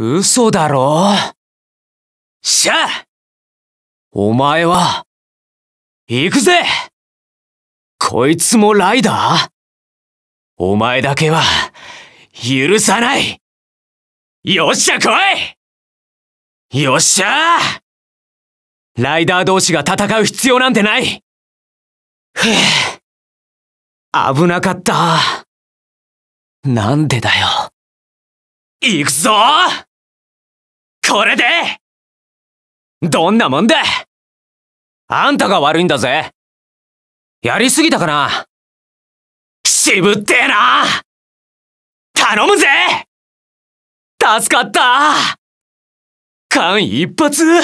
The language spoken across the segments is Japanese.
嘘だろしゃお前は、行くぜこいつもライダーお前だけは、許さないよっしゃ来いよっしゃライダー同士が戦う必要なんてないふぅ、危なかった。なんでだよ。行くぞこれでどんなもんだあんたが悪いんだぜやりすぎたかな渋ってえな頼むぜ助かった間一発はっ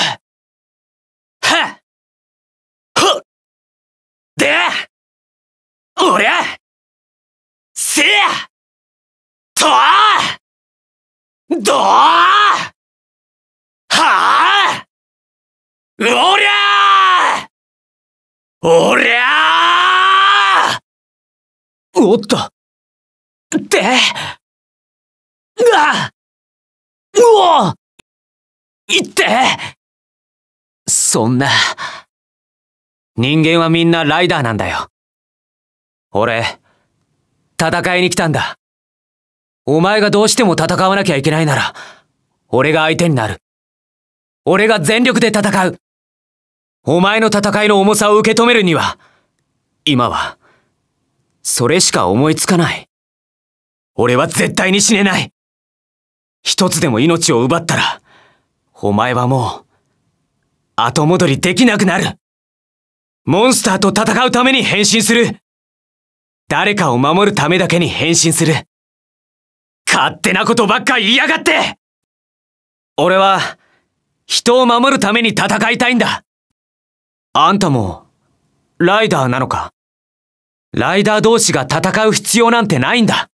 はっで俺せとどうおりゃーおりゃーおっとってあおおいってそんな。人間はみんなライダーなんだよ。俺、戦いに来たんだ。お前がどうしても戦わなきゃいけないなら、俺が相手になる。俺が全力で戦う。お前の戦いの重さを受け止めるには、今は、それしか思いつかない。俺は絶対に死ねない。一つでも命を奪ったら、お前はもう、後戻りできなくなる。モンスターと戦うために変身する。誰かを守るためだけに変身する。勝手なことばっか言いやがって俺は、人を守るために戦いたいんだ。あんたも、ライダーなのかライダー同士が戦う必要なんてないんだ